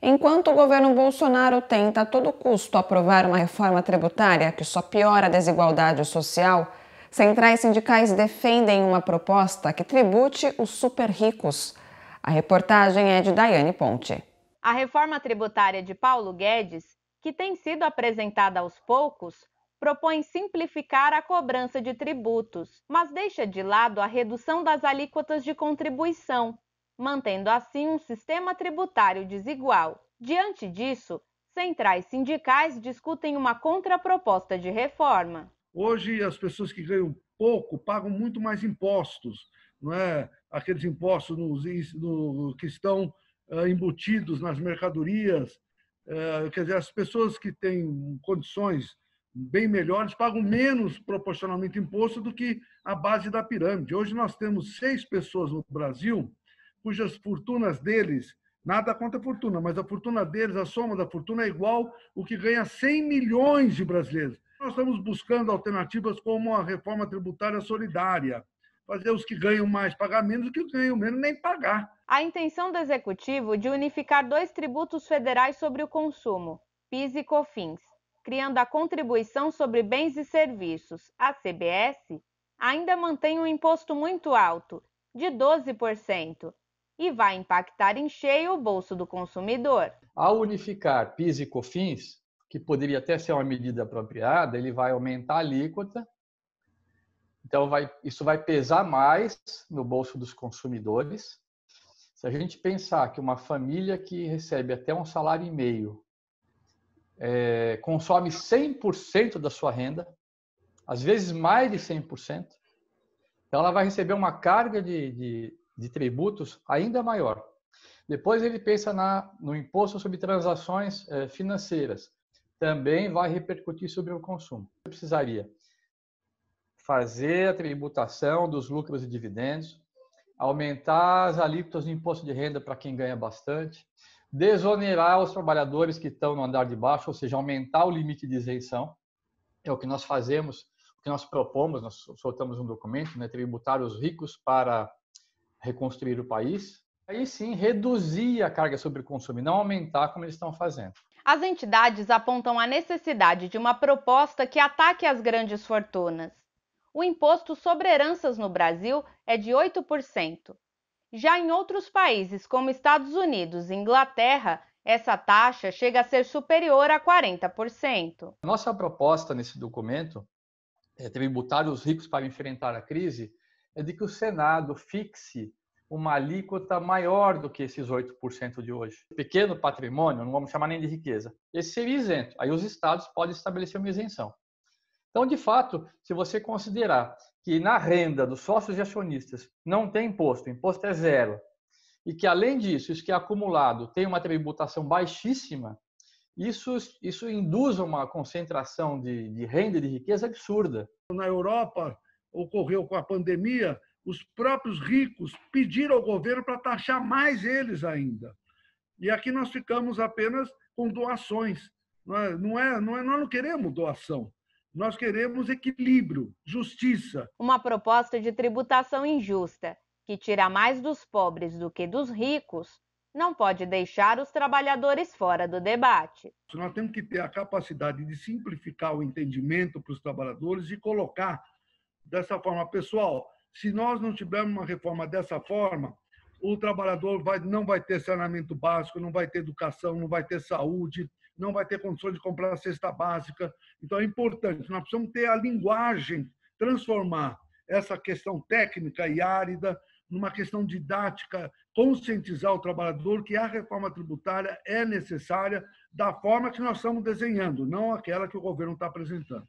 Enquanto o governo Bolsonaro tenta a todo custo aprovar uma reforma tributária que só piora a desigualdade social, centrais sindicais defendem uma proposta que tribute os super ricos. A reportagem é de Daiane Ponte. A reforma tributária de Paulo Guedes, que tem sido apresentada aos poucos, propõe simplificar a cobrança de tributos, mas deixa de lado a redução das alíquotas de contribuição, mantendo assim um sistema tributário desigual. Diante disso, centrais sindicais discutem uma contraproposta de reforma. Hoje, as pessoas que ganham pouco pagam muito mais impostos, não é? Aqueles impostos nos, no, que estão eh, embutidos nas mercadorias. Eh, quer dizer, as pessoas que têm condições bem melhores pagam menos proporcionalmente imposto do que a base da pirâmide. Hoje nós temos seis pessoas no Brasil cujas fortunas deles, nada contra a fortuna, mas a fortuna deles, a soma da fortuna é igual o que ganha 100 milhões de brasileiros. Nós estamos buscando alternativas como a reforma tributária solidária, fazer os que ganham mais pagar menos, os que ganham menos nem pagar. A intenção do executivo de unificar dois tributos federais sobre o consumo, PIS e COFINS, criando a contribuição sobre bens e serviços, a CBS, ainda mantém um imposto muito alto, de 12%, e vai impactar em cheio o bolso do consumidor. Ao unificar PIS e COFINS, que poderia até ser uma medida apropriada, ele vai aumentar a alíquota. Então, vai, isso vai pesar mais no bolso dos consumidores. Se a gente pensar que uma família que recebe até um salário e meio é, consome 100% da sua renda, às vezes mais de 100%, então ela vai receber uma carga de, de de tributos ainda maior. Depois ele pensa na, no imposto sobre transações eh, financeiras, também vai repercutir sobre o consumo. Eu precisaria fazer a tributação dos lucros e dividendos, aumentar as alíquotas do imposto de renda para quem ganha bastante, desonerar os trabalhadores que estão no andar de baixo, ou seja, aumentar o limite de isenção. É o que nós fazemos, o que nós propomos, nós soltamos um documento, né, tributar os ricos para reconstruir o país, aí sim reduzir a carga sobre o consumo e não aumentar como eles estão fazendo. As entidades apontam a necessidade de uma proposta que ataque as grandes fortunas. O imposto sobre heranças no Brasil é de 8%. Já em outros países, como Estados Unidos e Inglaterra, essa taxa chega a ser superior a 40%. Nossa proposta nesse documento, é eh, tributar os ricos para enfrentar a crise, é de que o Senado fixe uma alíquota maior do que esses 8% de hoje. Pequeno patrimônio, não vamos chamar nem de riqueza. Esse seria isento. Aí os estados podem estabelecer uma isenção. Então, de fato, se você considerar que na renda dos sócios e acionistas não tem imposto, o imposto é zero, e que além disso, isso que é acumulado tem uma tributação baixíssima, isso, isso induz uma concentração de, de renda e de riqueza absurda. Na Europa, ocorreu com a pandemia os próprios ricos pediram ao governo para taxar mais eles ainda. E aqui nós ficamos apenas com doações. É, não é, não é, nós não queremos doação. Nós queremos equilíbrio, justiça. Uma proposta de tributação injusta, que tira mais dos pobres do que dos ricos, não pode deixar os trabalhadores fora do debate. Nós temos que ter a capacidade de simplificar o entendimento para os trabalhadores e colocar dessa forma, pessoal, se nós não tivermos uma reforma dessa forma, o trabalhador vai, não vai ter saneamento básico, não vai ter educação, não vai ter saúde, não vai ter condições de comprar a cesta básica. Então é importante, nós precisamos ter a linguagem, transformar essa questão técnica e árida numa questão didática, conscientizar o trabalhador que a reforma tributária é necessária da forma que nós estamos desenhando, não aquela que o governo está apresentando.